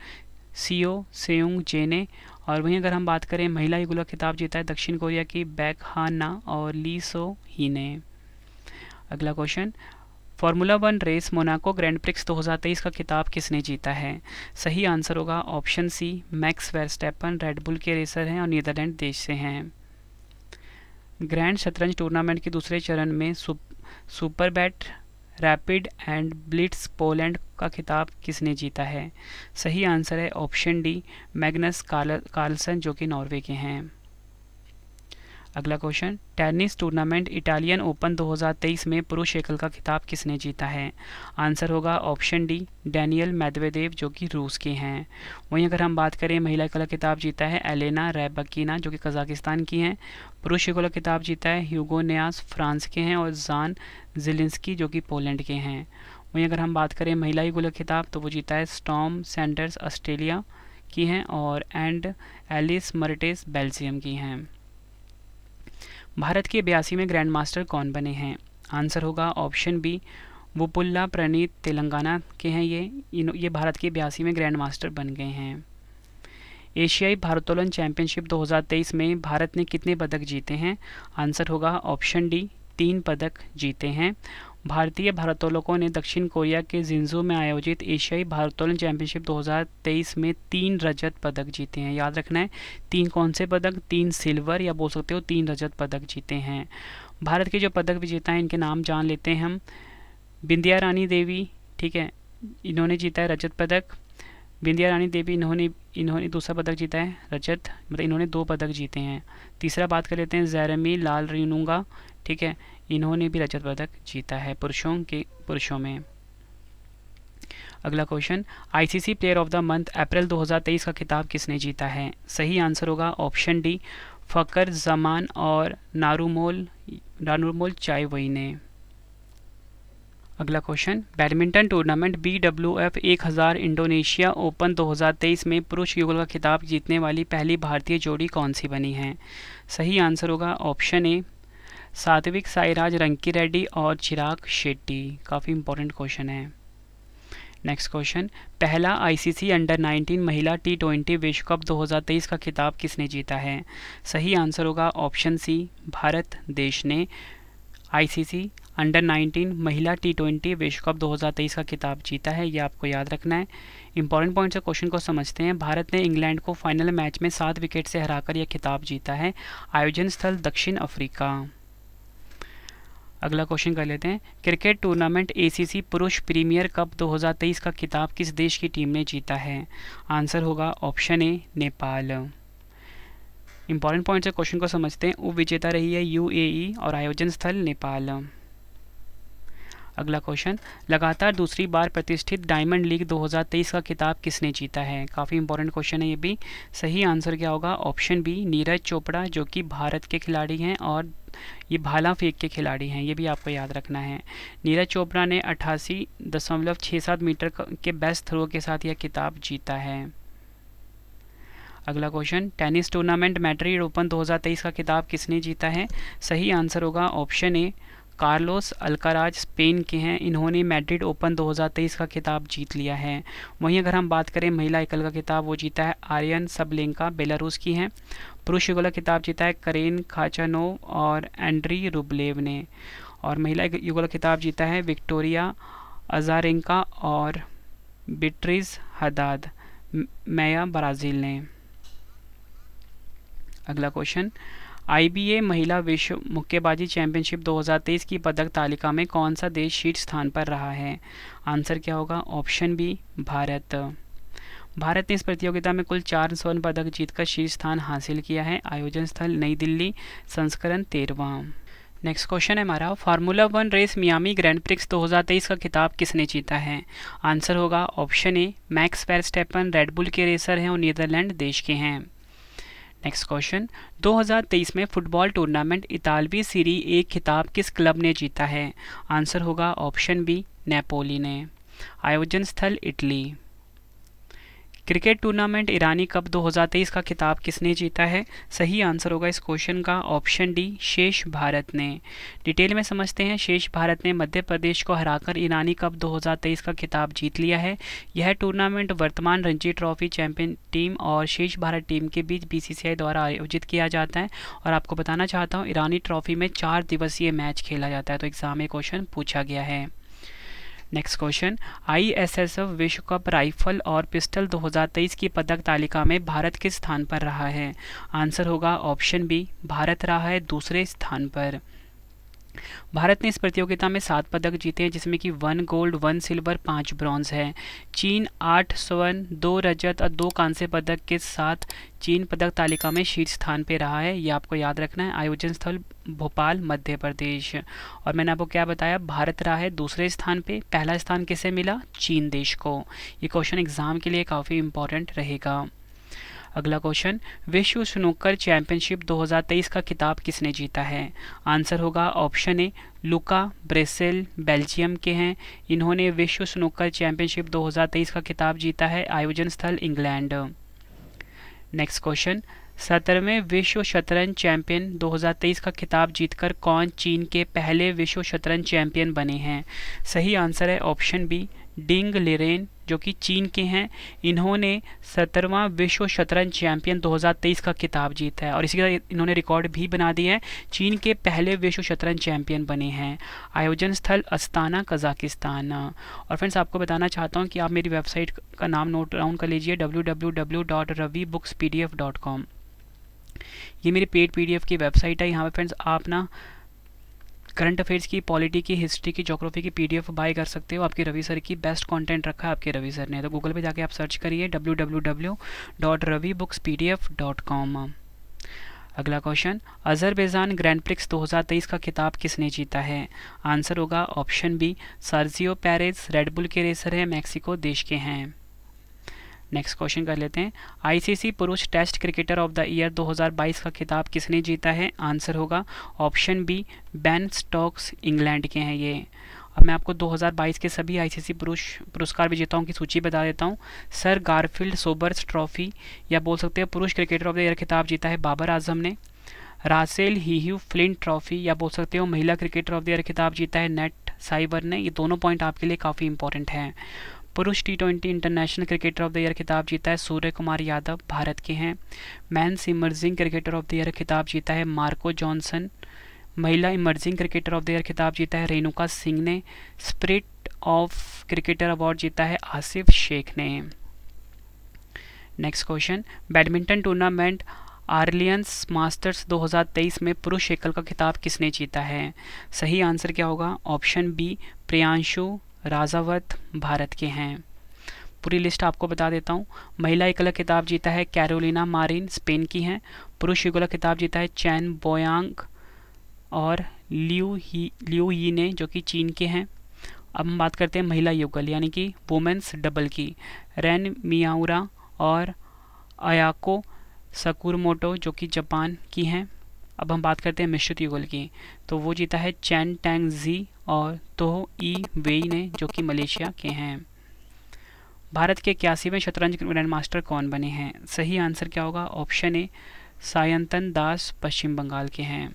सीओ सेयुंग जे ने और वहीं अगर हम बात करें महिला युगल का खिताब जीता है दक्षिण कोरिया की बैक हा ना और ली सो ही ने अगला question Formula One race Monaco Grand Prix 2023 का खिताब किसने जीता है सही आंसर होगा option C Max Verstappen Red Bull के रेसर हैं और नीदरलैंड देश से हैं ग्रैंड शतरंज टूर्नामेंट के दूसरे चरण में Super Bet Rapid and Blitz Poland का खिताब किसने जीता है सही आंसर है ऑप्शन डी मैग्नस कार्लसन जो कि नॉर्वे के हैं अगला question tennis tournament Italian Open 2023 में पुरुष एकल का खिताब किसने जीता है आंसर होगा ऑप्शन डी डैनियल मेदवेदेव जो कि रूस के हैं वहीं अगर हम बात करें महिला एकल का खिताब जीता है एलेना रैबकीना जो कि कजाकिस्तान की हैं पुरुष एकल का खिताब जीता है ह्यूगो न्यास फ्रांस के हैं और जान जिलिंसकी जो कि पोलैंड के हैं वहीं अगर हम बात करें महिला एकल का खिताब तो वो जीता है स्टॉम सेंडर्स ऑस्ट्रेलिया की हैं और एंड एलिस मर्टेस बेल्जियम की हैं भारत के बयासी में ग्रैंड मास्टर कौन बने हैं आंसर होगा ऑप्शन बी वुपुल्ला प्रणीत तेलंगाना के हैं ये ये भारत के बयासी में ग्रैंड मास्टर बन गए हैं एशियाई भारोत्तोलन चैंपियनशिप 2023 में भारत ने कितने पदक जीते हैं आंसर होगा ऑप्शन डी तीन पदक जीते हैं भारतीय भारोत्तोलकों ने दक्षिण कोरिया के जिंजू में आयोजित एशियाई भारोत्तोलन चैंपियनशिप 2023 में तीन रजत पदक जीते हैं याद रखना है तीन कौन से पदक तीन सिल्वर या बोल सकते हो तीन रजत पदक जीते हैं भारत के जो पदक विजेता हैं इनके नाम जान लेते हैं हम बिंदिया रानी देवी ठीक है इन्होंने जीता है रजत पदक बिंदिया रानी देवी इन्होंने इन्होंने दूसरा पदक जीता है रजत मतलब इन्होंने दो पदक जीते हैं तीसरा बात कर लेते हैं जैरमी लाल रिनुंगा ठीक है इन्होंने भी रजत पदक जीता है पुरुषों के पुरुषों में अगला question ICC player of the month April 2023 का खिताब किसने जीता है सही आंसर होगा ऑप्शन डी फ़कर जमान और नारूमोल नारूमोल चायवई ने अगला question badminton tournament B W F एक हज़ार इंडोनेशिया ओपन 2023 में पुरुष युगल का खिताब जीतने वाली पहली भारतीय जोड़ी कौन सी बनी है सही आंसर होगा ऑप्शन ए सात्विक साईराज रंकी रेड्डी और चिराग शेट्टी काफ़ी इंपॉर्टेंट क्वेश्चन है नेक्स्ट क्वेश्चन पहला आईसीसी अंडर 19 महिला टी ट्वेंटी विश्व कप 2023 का खिताब किसने जीता है सही आंसर होगा ऑप्शन सी भारत देश ने आईसीसी अंडर 19 महिला टी ट्वेंटी विश्व कप 2023 का खिताब जीता है ये आपको याद रखना है इंपॉर्टेंट पॉइंट से क्वेश्चन को समझते हैं भारत ने इंग्लैंड को फाइनल मैच में सात विकेट से हराकर यह खिताब जीता है आयोजन स्थल दक्षिण अफ्रीका अगला क्वेश्चन कर लेते हैं क्रिकेट टूर्नामेंट एसीसी पुरुष प्रीमियर कप 2023 का खिताब किस देश की टीम ने जीता है आंसर होगा option A Nepal important point से क्वेश्चन को समझते हैं उप विजेता रही है यूएई e और आयोजन स्थल नेपाल अगला क्वेश्चन लगातार दूसरी बार प्रतिष्ठित डायमंड लीग 2023 का खिताब किसने जीता है काफ़ी इंपॉर्टेंट क्वेश्चन है ये भी सही आंसर क्या होगा ऑप्शन बी नीरज चोपड़ा जो कि भारत के खिलाड़ी हैं और ये भाला फेंक के खिलाड़ी हैं ये भी आपको याद रखना है नीरज चोपड़ा ने अट्ठासी दशमलव छः सात मीटर के बेस्ट थ्रो के साथ यह किताब जीता है अगला question tennis tournament Madrid Open 2023 का किताब किसने जीता है सही आंसर होगा option A Carlos Alcaraz Spain के हैं इन्होंने मैड्रिड ओपन 2023 का खिताब जीत लिया है वहीं अगर हम बात करें महिला एकल का खिताब वो जीता है आर्यन सबलेंका बेलारूस की हैं पुरुष युगल का खिताब जीता है करेन खाचानोव और एंड्री रुबलेव ने और महिला युगल खिताब जीता है विक्टोरिया अजारेंका और बिट्रिज हदाद मैया ब्राज़ील ने अगला क्वेश्चन आईबीए महिला विश्व मुक्केबाजी चैंपियनशिप 2023 की पदक तालिका में कौन सा देश शीर्ष स्थान पर रहा है आंसर क्या होगा ऑप्शन बी भारत भारत ने इस प्रतियोगिता में कुल चार स्वर्ण पदक जीतकर शीर्ष स्थान हासिल किया है आयोजन स्थल नई दिल्ली संस्करण तेरवा नेक्स्ट क्वेश्चन है हमारा Formula One race Miami Grand Prix 2023 का खिताब किसने जीता है आंसर होगा ऑप्शन ए मैक्स स्टेपन रेडबुल के रेसर हैं और नीदरलैंड देश के हैं नेक्स्ट क्वेश्चन 2023 में फुटबॉल टूर्नामेंट इतालवी सीरी ए खिताब किस क्लब ने जीता है आंसर होगा ऑप्शन बी नेपोली ने आयोजन स्थल Italy cricket tournament Irani Cup 2023 का खिताब किसने जीता है सही आंसर होगा इस क्वेश्चन का ऑप्शन डी शेष भारत ने डिटेल में समझते हैं शेष भारत ने मध्य प्रदेश को हराकर ईरानी कप 2023 का खिताब जीत लिया है यह टूर्नामेंट वर्तमान रणजी ट्रॉफी चैंपियन टीम और शेष भारत टीम के बीच बी द्वारा आयोजित किया जाता है और आपको बताना चाहता हूँ ईरानी ट्रॉफी में चार दिवसीय मैच खेला जाता है तो एग्जाम में क्वेश्चन पूछा गया है नेक्स्ट क्वेश्चन आईएसएसएफ विश्व कप राइफल और पिस्टल 2023 की पदक तालिका में भारत किस स्थान पर रहा है आंसर होगा ऑप्शन बी भारत रहा है दूसरे स्थान पर भारत ने इस प्रतियोगिता में सात पदक जीते हैं जिसमें कि वन गोल्ड वन सिल्वर पाँच ब्रॉन्ज है चीन आठ स्वर्ण दो रजत और दो कांस्य पदक के साथ चीन पदक तालिका में शीर्ष स्थान पर रहा है यह आपको याद रखना है आयोजन स्थल भोपाल मध्य प्रदेश और मैंने आपको क्या बताया भारत रहा है दूसरे स्थान पे पहला स्थान किसे मिला चीन देश को ये क्वेश्चन एग्जाम के लिए काफ़ी इंपॉर्टेंट रहेगा अगला क्वेश्चन विश्व स्नूकर चैंपियनशिप 2023 का खिताब किसने जीता है आंसर होगा ऑप्शन ए लुका ब्रेसिल बेल्जियम के हैं इन्होंने विश्व स्नूकर चैंपियनशिप 2023 का खिताब जीता है आयोजन स्थल इंग्लैंड नेक्स्ट क्वेश्चन सत्रहवें विश्व शतरंज चैंपियन 2023 का खिताब जीतकर कौन चीन के पहले विश्व शतरंज चैंपियन बने हैं सही आंसर है ऑप्शन बी डिंग लिरेन जो कि चीन के हैं इन्होंने सत्रवा विश्व शतरंज चैंपियन 2023 का खिताब जीता है और इसी तरह इन्होंने रिकॉर्ड भी बना दिया है चीन के पहले विश्व शतरंज चैंपियन बने हैं आयोजन स्थल अस्ताना कजाकिस्तान और फ्रेंड्स आपको बताना चाहता हूँ कि आप मेरी वेबसाइट का नाम नोट डाउन कर लीजिए डब्ल्यू ये मेरी पेड पी की वेबसाइट है यहाँ पर फ्रेंड्स आप ना करंट अफेयर्स की पॉलिटी की हिस्ट्री की जोग्राफी की पीडीएफ बाय कर सकते हो आपके रवि सर की बेस्ट कंटेंट रखा है आपके रवि सर ने तो गूगल पे जाके आप सर्च करिए W W W dot Ravi books P D F dot com अगला क्वेश्चन अजरबैजान ग्रैंड प्रिक्स 2023 का खिताब किसने जीता है आंसर होगा option B Sergio Perez Red Bull के रेसर हैं मैक्सिको देश के हैं नेक्स्ट क्वेश्चन कर लेते हैं आईसीसी पुरुष Test cricketer of the year 2022 का खिताब किसने जीता है आंसर होगा option B Ben Stokes England के हैं ये अब मैं आपको 2022 के सभी आईसीसी पुरुष पुरस्कार विजेताओं की सूची बता देता हूँ सर गारफील्ड सोबर्स ट्रॉफी या बोल सकते हैं पुरुष क्रिकेटर ऑफ द ईयर खिताब जीता है बाबर आजम ने रासेल ही फ्लिन ट्रॉफी या बोल सकते हो महिला क्रिकेटर ऑफ द ईयर खिताब जीता है नेट साइबर ने ये दोनों पॉइंट आपके लिए काफ़ी इंपॉर्टेंट हैं पुरुष T twenty international cricketer of the year खिताब जीता है सूर्य कुमार यादव भारत के हैं men's emerging cricketer of the year खिताब जीता है मार्को जॉनसन महिला emerging cricketer of the year खिताब जीता है रेणुका सिंह ने स्प्रिट ऑफ क्रिकेटर अवार्ड जीता है आसिफ शेख ने next question badminton tournament Orleans Masters 2023 में पुरुष एकल का खिताब किसने जीता है सही आंसर क्या होगा ऑप्शन बी प्रियांशु राजावत भारत के हैं पूरी लिस्ट आपको बता देता हूँ महिला एकला किताब जीता है कैरोलिना मारिन स्पेन की हैं पुरुष युगला किताब जीता है चैन बोयांग और लियू ही लियू ही ने जो कि चीन के हैं अब हम बात करते हैं महिला युगल यानी कि वुमेंस डबल की रैन मियाउरा और अयाको सकुरमोटो जो कि जापान की हैं अब हम बात करते हैं मिश्रित युगल की तो वो जीता है चैन टैंग जी और तो ई वेई ने जो कि मलेशिया के हैं भारत के इक्यासीवें शतरंज ग्रैंड मास्टर कौन बने हैं सही आंसर क्या होगा ऑप्शन ए सायंतन दास पश्चिम बंगाल के हैं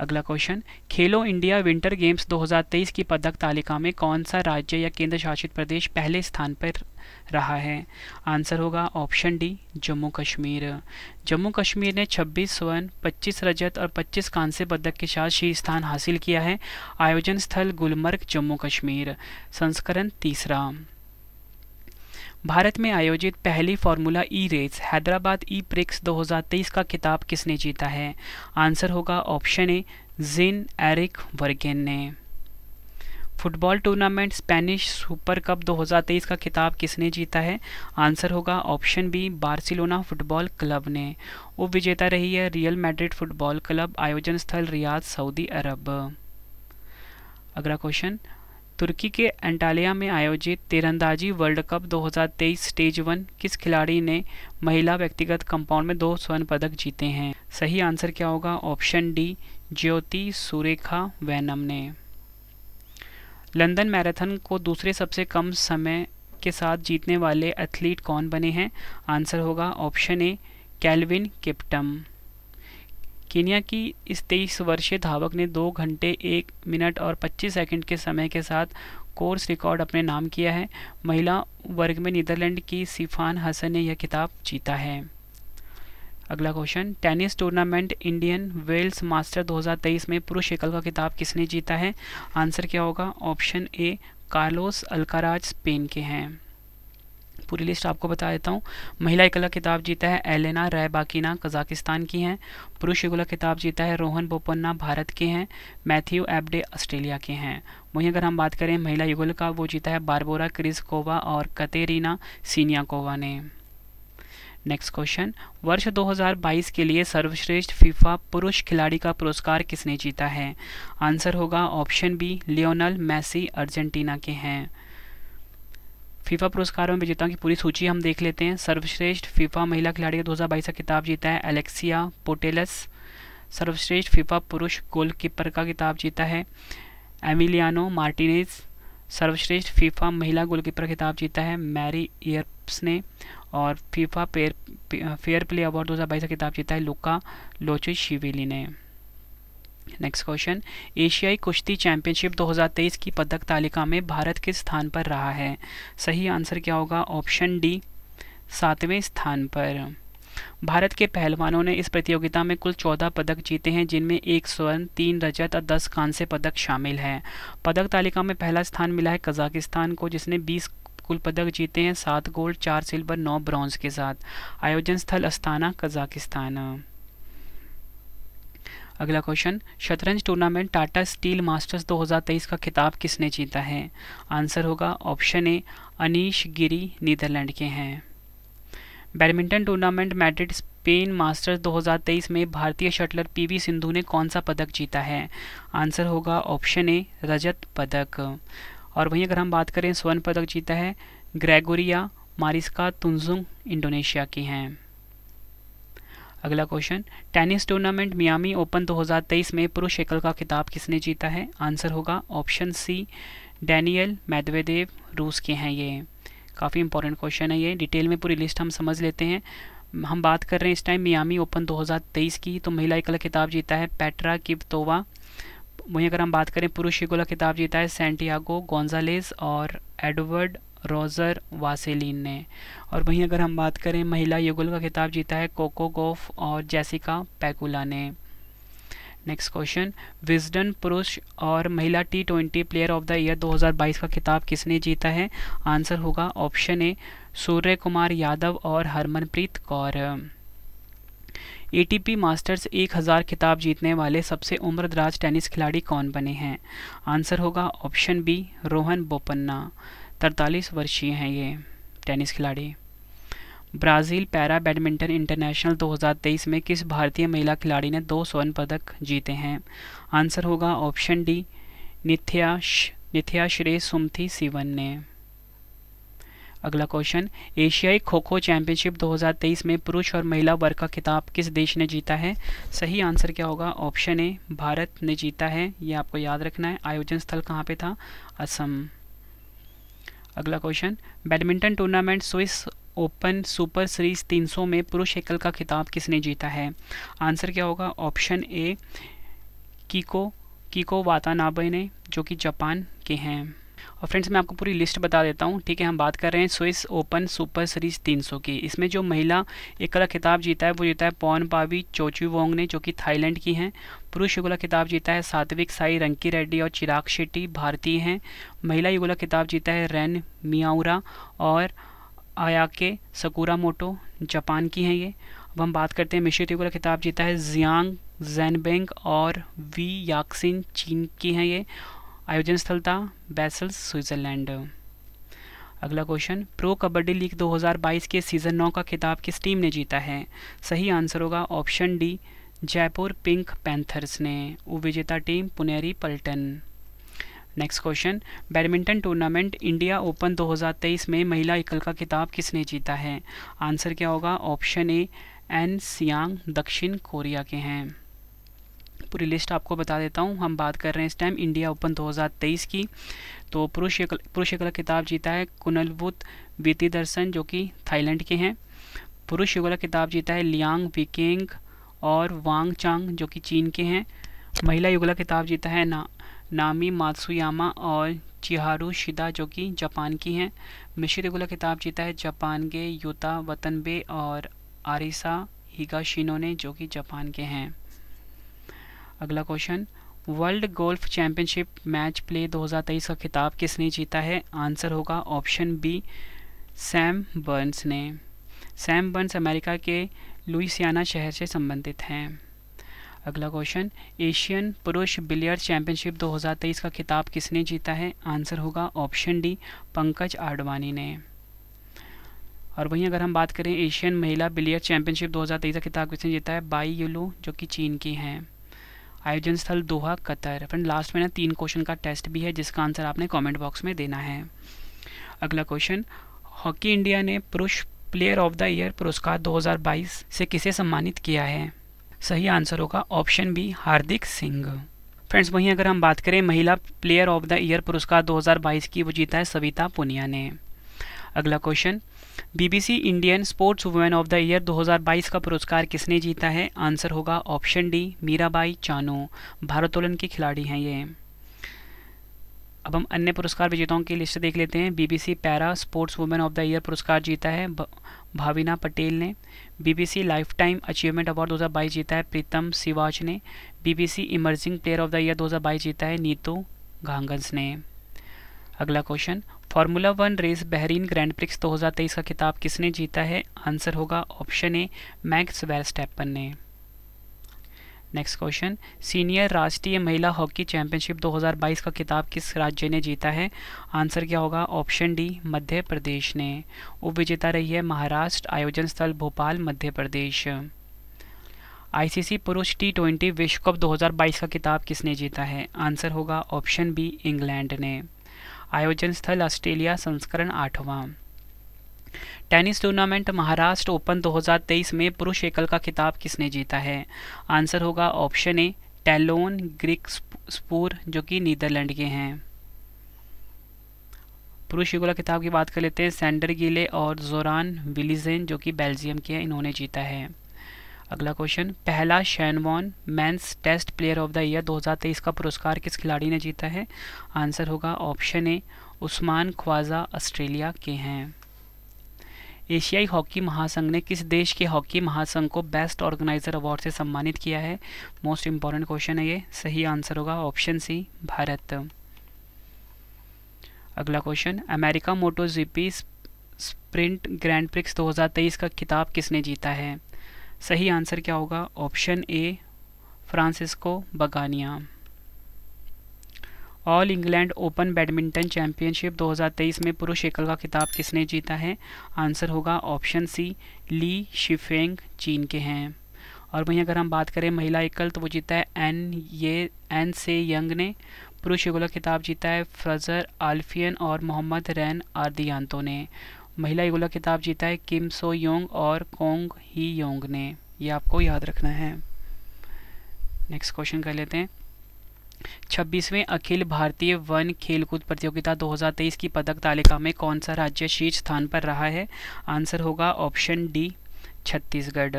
अगला क्वेश्चन खेलो इंडिया विंटर गेम्स 2023 की पदक तालिका में कौन सा राज्य या केंद्र शासित प्रदेश पहले स्थान पर रहा है आंसर होगा ऑप्शन डी जम्मू कश्मीर जम्मू कश्मीर ने 26 स्वर्ण 25 रजत और 25 कांस्य पदक के साथ शीर्ष स्थान हासिल किया है आयोजन स्थल गुलमर्ग जम्मू कश्मीर संस्करण तीसरा भारत में आयोजित पहली Formula E race Hyderabad E Prix 2023 का खिताब किसने जीता है आंसर होगा ऑप्शन ए जिन एरिक वर्गेन ने football tournament Spanish Super Cup 2023 का खिताब किसने जीता है आंसर होगा option B Barcelona football club ने उप विजेता रही है रियल मैड्रिड फुटबॉल क्लब आयोजन स्थल रियाद सऊदी अरब अगला क्वेश्चन तुर्की के एंटालिया में आयोजित तीरंदाजी वर्ल्ड कप 2023 स्टेज वन किस खिलाड़ी ने महिला व्यक्तिगत कंपाउंड में दो स्वर्ण पदक जीते हैं सही आंसर क्या होगा ऑप्शन डी ज्योति सुरेखा वैनम ने लंदन मैराथन को दूसरे सबसे कम समय के साथ जीतने वाले एथलीट कौन बने हैं आंसर होगा option A Kelvin Kiptum Kenya की इस तेईस वर्षीय धावक ने दो घंटे एक मिनट और पच्चीस सेकंड के समय के साथ कोर्स रिकॉर्ड अपने नाम किया है महिला वर्ग में नीदरलैंड की सिफान हसन ने यह किताब जीता है अगला question tennis tournament Indian Wells Master 2023 में पुरुष एकल का किताब किसने जीता है आंसर क्या होगा option A Carlos Alcaraz Spain के हैं पूरी लिस्ट आपको बता देता हूँ महिला एकला खिताब जीता है एलेना रैबाकिना कजाकिस्तान की हैं पुरुष एकला खिताब जीता है रोहन बोपन्ना भारत के हैं मैथ्यू एबडे ऑस्ट्रेलिया के हैं वहीं अगर हम बात करें महिला युगल का वो जीता है बारबोरा क्रिस्कोवा और कतेरिना सीनियाकोवा ने नेक्स्ट क्वेश्चन वर्ष 2022 के लिए सर्वश्रेष्ठ फीफा पुरुष खिलाड़ी का पुरस्कार किसने जीता है आंसर होगा option B Lionel Messi Argentina के हैं फीफा पुरस्कारों में विजेताओं की पूरी सूची हम देख लेते हैं सर्वश्रेष्ठ फीफा महिला खिलाड़ी दो हज़ार बाईस का किताब जीता है एलेक्सिया पोटेलस सर्वश्रेष्ठ फीफा पुरुष गोलकीपर का किताब जीता है एमिलियानो मार्टिनेज सर्वश्रेष्ठ फीफा महिला गोलकीपर खिताब जीता है मैरी ईयरप्स ने और FIFA fair fair play award हज़ार का किताब जीता है लुका लोचो शिविली ने नेक्स्ट क्वेश्चन एशियाई कुश्ती चैंपियनशिप 2023 की पदक तालिका में भारत किस स्थान पर रहा है सही आंसर क्या होगा ऑप्शन डी सातवें स्थान पर भारत के पहलवानों ने इस प्रतियोगिता में कुल चौदह पदक जीते हैं जिनमें एक स्वर्ण तीन रजत और दस कांस्य पदक शामिल हैं पदक तालिका में पहला स्थान मिला है कजाकिस्तान को जिसने बीस कुल पदक जीते हैं सात गोल्ड चार सिल्वर नौ ब्रॉन्ज के साथ आयोजन स्थल अस्ताना कजाकिस्तान अगला क्वेश्चन शतरंज टूर्नामेंट टाटा स्टील मास्टर्स 2023 का खिताब किसने जीता है आंसर होगा ऑप्शन ए अनिश गिरी नीदरलैंड के हैं badminton tournament Madrid Spain Masters 2023 में भारतीय शटलर पीवी सिंधु ने कौन सा पदक जीता है आंसर होगा ऑप्शन ए रजत पदक और वहीं अगर हम बात करें स्वर्ण पदक जीता है ग्रेगोरिया मारिस्का तुंजुंग इंडोनेशिया की हैं अगला question tennis tournament Miami Open 2023 में पुरुष एकल का खिताब किसने जीता है आंसर होगा ऑप्शन सी डैनियल मेदवेदेव रूस के हैं ये काफ़ी इंपॉर्टेंट क्वेश्चन है ये डिटेल में पूरी लिस्ट हम समझ लेते हैं हम बात कर रहे हैं इस टाइम मियामी ओपन 2023 की तो महिला एकल खिताब जीता है पेट्रा किबतोवा वहीं अगर हम बात करें पुरुष एकल खिताब जीता है सेंटियागो गोंजालेस और एडवर्ड रोजर वासेलिन ने और वहीं अगर हम बात करें महिला युगल का खिताब जीता है कोको गोफ और जैसिका पैकुला ने नेक्स्ट क्वेश्चन विजडन पुरुष और महिला T twenty player of the year 2022 का खिताब किसने जीता है आंसर होगा ऑप्शन ए सूर्य कुमार यादव और हरमनप्रीत कौर एटीपी मास्टर्स 1000 खिताब जीतने वाले सबसे उम्रदराज टेनिस खिलाड़ी कौन बने हैं आंसर होगा ऑप्शन बी रोहन बोपन्ना तरतालीस वर्षीय हैं ये टेनिस खिलाड़ी ब्राज़ील पैरा बैडमिंटन इंटरनेशनल 2023 में किस भारतीय महिला खिलाड़ी ने दो स्वर्ण पदक जीते हैं आंसर होगा ऑप्शन डी निथ्या निथ्या श्रेय सुमथी सिवन ने अगला क्वेश्चन एशियाई खो खो चैंपियनशिप 2023 में पुरुष और महिला वर्ग का खिताब किस देश ने जीता है सही आंसर क्या होगा ऑप्शन ए भारत ने जीता है ये आपको याद रखना है आयोजन स्थल कहाँ पे था असम अगला question badminton tournament Swiss Open Super Series 300 में पुरुष एकल का खिताब किसने जीता है आंसर क्या होगा ऑप्शन ए कीको कीको वातानाबे ने जो कि जापान के हैं और फ्रेंड्स मैं आपको पूरी लिस्ट बता देता हूँ ठीक है हम बात कर रहे हैं स्विस ओपन सुपर सीरीज 300 की इसमें जो महिला एकला खिताब जीता है वो जीता है पौन पावी चोचू वोंग ने जो कि थाईलैंड की हैं पुरुष युगला खिताब जीता है सात्विक साई रंकी रेड्डी और चिराग शेट्टी भारतीय हैं महिला युगला खिताब जीता है रैन मियाउरा और आयाके सकूरा मोटो जापान की हैं ये अब हम बात करते हैं मिश्रित युगला खिताब जीता है जियांग जैनबेंग और वी याक्सिन चीन की हैं ये आयोजन स्थल था बैसल्स स्विट्जरलैंड अगला क्वेश्चन प्रो कबड्डी लीग 2022 के सीजन नौ का खिताब किस टीम ने जीता है सही आंसर होगा option D Jaipur Pink Panthers ने उपविजेता team Puneri Paltan next question badminton tournament India Open 2023 में महिला एकल का खिताब किसने जीता है आंसर क्या होगा ऑप्शन ए एन सियांग दक्षिण कोरिया के हैं पूरी लिस्ट आपको बता देता हूँ हम बात कर रहे हैं इस टाइम इंडिया ओपन 2023 की तो पुरुष पुरुष युगल किताब जीता है कुनलबुत वीति दर्शन जो कि थाईलैंड के हैं पुरुष युगल किताब जीता है लियांग विकेंग और वांग चांग जो कि चीन के हैं महिला युगला किताब जीता है ना नामी मात्सुयामा और चिहारू शिदा जो कि जापान की हैं मिश्र युगला किताब जीता है जापान के युता वतनबे और आरिसा हिगाशिनो ने जो कि जापान के हैं अगला question world golf championship match play 2023 का खिताब किसने जीता है आंसर होगा ऑप्शन बी सैम बर्न्स ने सैम बर्न्स अमेरिका के लुइसियाना शहर से संबंधित हैं अगला क्वेश्चन एशियन पुरुष बिलियर्ड चैंपियनशिप 2023 का खिताब किसने जीता है आंसर होगा ऑप्शन डी पंकज आडवाणी ने और वहीं अगर हम बात करें एशियन महिला बिलियर्ड चैंपियनशिप 2023 का खिताब किसने जीता है बाई यूलू जो कि चीन की हैं आयोजन स्थल दोहा कतर फ्रेंड लास्ट में ना तीन क्वेश्चन का टेस्ट भी है जिसका आंसर आपने कमेंट बॉक्स में देना है अगला क्वेश्चन हॉकी इंडिया ने पुरुष प्लेयर ऑफ द ईयर पुरस्कार 2022 से किसे सम्मानित किया है सही आंसर होगा option B Hardik Singh friends वहीं अगर हम बात करें महिला प्लेयर ऑफ द ईयर पुरस्कार 2022 की वो जीता है सविता पुनिया ने अगला question BBC Indian sports women of the year 2022 का पुरस्कार किसने जीता है आंसर होगा ऑप्शन डी मीराबाई चानू भारोत्तोलन की खिलाड़ी हैं ये अब हम अन्य पुरस्कार विजेताओं की लिस्ट देख लेते हैं BBC para sports women of the year पुरस्कार जीता है भाविना पटेल ने BBC lifetime achievement award 2022 जीता है प्रीतम सिवाच ने BBC emerging player of the year 2022 जीता है नीतू घांगस ने अगला question Formula One race Bahrain Grand Prix 2023 का खिताब किसने जीता है आंसर होगा ऑप्शन ए मैक्स वेरस्टैपन ने नेक्स्ट क्वेश्चन सीनियर राष्ट्रीय महिला हॉकी चैंपियनशिप 2022 का खिताब किस राज्य ने जीता है आंसर क्या होगा ऑप्शन डी मध्य प्रदेश ने उप विजेता रही है महाराष्ट्र आयोजन स्थल भोपाल मध्य प्रदेश आईसीसी पुरुष टी ट्वेंटी विश्व कप 2022 का खिताब किसने जीता है आंसर होगा ऑप्शन बी इंग्लैंड ने आयोजन स्थल ऑस्ट्रेलिया संस्करण आठवां टेनिस टूर्नामेंट महाराष्ट्र ओपन 2023 में पुरुष एकल का खिताब किसने जीता है आंसर होगा ऑप्शन ए टेलोन ग्रिक स्पूर जो कि नीदरलैंड के हैं पुरुष युगला किताब की बात कर लेते हैं सेंडर गिले और जोरान विलिजेन जो कि बेल्जियम के हैं इन्होंने जीता है अगला क्वेश्चन पहला Shane Warne men's Test player of the year 2023 का पुरस्कार किस खिलाड़ी ने जीता है आंसर होगा option A Usman Khawaja Australia के हैं एशियाई हॉकी महासंघ ने किस देश के हॉकी महासंघ को बेस्ट ऑर्गेनाइजर अवार्ड से सम्मानित किया है मोस्ट इंपॉर्टेंट क्वेश्चन है ये सही आंसर होगा ऑप्शन सी भारत अगला question America Moto GP sprint Grand Prix 2023 का खिताब किसने जीता है सही आंसर क्या होगा option A Francesco Bagnaia all England Open badminton championship 2023 में पुरुष एकल का खिताब किसने जीता है आंसर होगा ऑप्शन सी ली शिफेंग चीन के हैं और वहीं अगर हम बात करें महिला एकल तो वो जीता है एन ये एन से यंग ने पुरुष एकल का खिताब जीता है फजर आल्फियन और मोहम्मद रैन आरदियांतो ने महिला युगला खिताब जीता है किम सो योंग और कोंग ही योंग ने ये आपको याद रखना है नेक्स्ट क्वेश्चन कर लेते हैं छब्बीसवें अखिल भारतीय वन खेलकूद प्रतियोगिता 2023 की पदक तालिका में कौन सा राज्य शीर्ष स्थान पर रहा है आंसर होगा ऑप्शन डी छत्तीसगढ़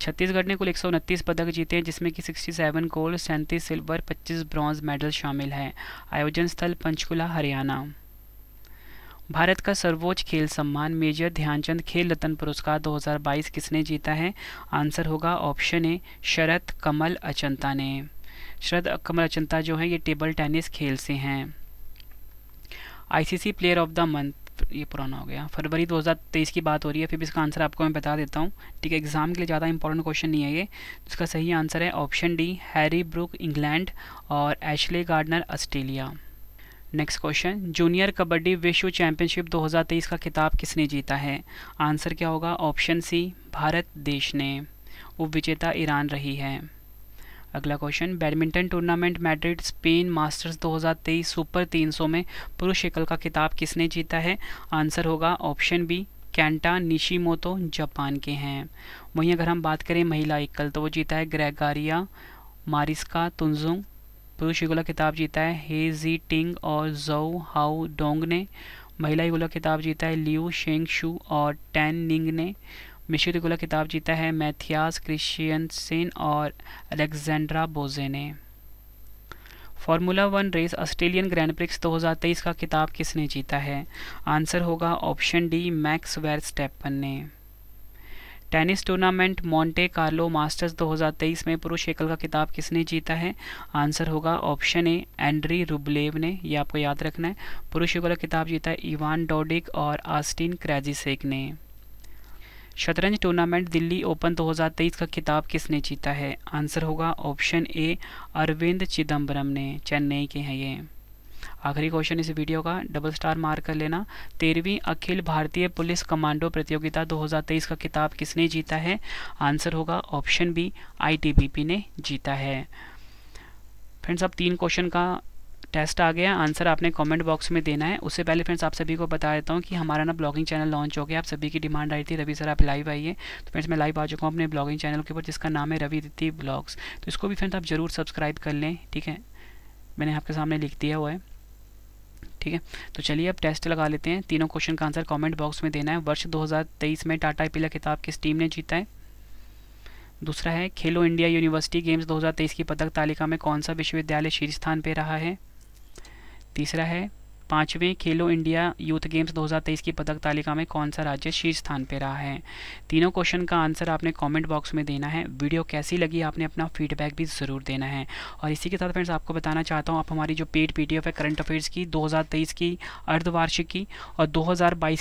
छत्तीसगढ़ ने कुल एक पदक जीते हैं जिसमें कि 67 गोल्ड सैंतीस सिल्वर 25 ब्रॉन्ज मेडल शामिल हैं आयोजन स्थल पंचकुला हरियाणा भारत का सर्वोच्च खेल सम्मान मेजर ध्यानचंद खेल रत्न पुरस्कार 2022 किसने जीता है आंसर होगा ऑप्शन ए शरद कमल अचंता ने शरद कमल अचंता जो है ये टेबल टेनिस खेल से हैं ICC player of the month ये पुराना हो गया फरवरी 2023 की बात हो रही है फिर भी इसका आंसर आपको मैं बता देता हूँ ठीक है एग्ज़ाम के लिए ज़्यादा इंपॉर्टेंट क्वेश्चन नहीं है ये इसका सही आंसर है option D Harry Brook England और Ashleigh Gardner Australia next question junior kabaddi विश्व चैंपियनशिप 2023 का खिताब किसने जीता है आंसर क्या होगा ऑप्शन सी भारत देश ने उप विजेता ईरान रही है अगला question badminton tournament Madrid Spain Masters 2023 Super 300 में पुरुष एकल का खिताब किसने जीता है आंसर होगा option B Kenta Nishimoto Japan के हैं वहीं अगर हम बात करें महिला एकल तो वो जीता है ग्रेगारिया मारिस्का तुंजुंग पुरुष युगला खिताब जीता है हे जी टिंग और जऊ हाउ डोंग ने महिला युगला खिताब जीता है लियू शेंग शू और टैन निंग ने मिश्र युगला खिताब जीता है मैथियास सेन और अलेक्जेंड्रा बोजे ने Formula One race Australian Grand Prix 2023 का खिताब किसने जीता है आंसर होगा option D max Verstappen ने tennis tournament Monte Carlo Masters 2023 में पुरुष एकल का खिताब किसने जीता है आंसर होगा ऑप्शन ए एंड्री रुबलेव ने ये आपको याद रखना है पुरुष एकल का खिताब जीता है इवान डोडिक और आस्टिन क्रेजिसेक ने शतरंज टूर्नामेंट दिल्ली ओपन 2023 का खिताब किसने जीता है आंसर होगा ऑप्शन ए अरविंद चिदम्बरम ने चेन्नई के हैं ये आखिरी क्वेश्चन इस वीडियो का डबल स्टार मार कर लेना तेरहवीं अखिल भारतीय पुलिस कमांडो प्रतियोगिता 2023 का किताब किसने जीता है आंसर होगा ऑप्शन बी आईटीबीपी ने जीता है फ्रेंड्स अब तीन क्वेश्चन का टेस्ट आ गया आंसर आपने कमेंट बॉक्स में देना है उससे पहले फ्रेंड्स आप सभी को बता देता हूँ कि हमारा ना ब्लॉगिंग चैनल लॉन्च हो गया आप सभी की डिमांड आई थी रवि सर आप लाइव आइए तो फ्रेंड्स मैं लाइव आ चुका हूँ अपने ब्लॉगिंग चैनल के ऊपर जिसका नाम है रवि दित्ती ब्लॉग्स तो इसको भी फ्रेंड्स आप जरूर सब्सक्राइब कर लें ठीक है मैंने आपके सामने लिख दिया हुआ है ठीक है तो चलिए अब टेस्ट लगा लेते हैं तीनों क्वेश्चन का आंसर कमेंट बॉक्स में देना है वर्ष 2023 में टाटा पीला खिताब किस टीम ने जीता है दूसरा है खेलो इंडिया यूनिवर्सिटी गेम्स 2023 की पदक तालिका में कौन सा विश्वविद्यालय शीर्ष स्थान पर रहा है तीसरा है पाँचवें खेलो इंडिया यूथ गेम्स 2023 की पदक तालिका में कौन सा राज्य शीर्ष स्थान पर रहा है तीनों क्वेश्चन का आंसर आपने कमेंट बॉक्स में देना है वीडियो कैसी लगी आपने अपना फीडबैक भी ज़रूर देना है और इसी के साथ फ्रेंड्स आपको बताना चाहता हूँ आप हमारी जो पेड पी है करंट अफेयर्स की दो की अर्धवार्षिकी की और दो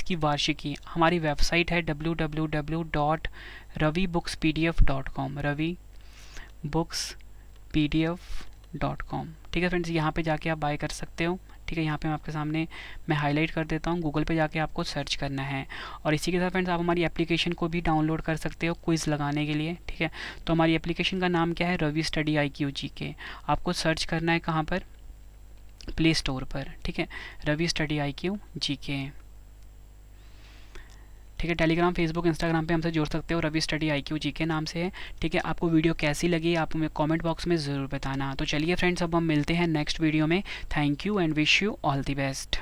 की वार्षिकी की हमारी वेबसाइट है डब्ल्यू रवि बुक्स पी ठीक है फ्रेंड्स यहाँ पे जाके आप बाय कर सकते हो ठीक है यहाँ पे मैं आपके सामने मैं हाईलाइट कर देता हूँ गूगल पे जाके आपको सर्च करना है और इसी के साथ फ्रेंड्स आप हमारी एप्लीकेशन को भी डाउनलोड कर सकते हो क्विज़ लगाने के लिए ठीक है तो हमारी एप्लीकेशन का नाम क्या है Ravi study I Q G K आपको सर्च करना है कहाँ पर प्ले स्टोर पर ठीक है Ravi study I Q G K ठीक है टेलीग्राम फेसबुक इंस्टाग्राम पे हमसे जुड़ सकते हो Ravi study I Q G K नाम से है ठीक है आपको वीडियो कैसी लगी आप हमें कॉमेंट बॉक्स में ज़रूर बताना तो चलिए फ्रेंड्स अब हम मिलते हैं नेक्स्ट वीडियो में thank you and wish you all the best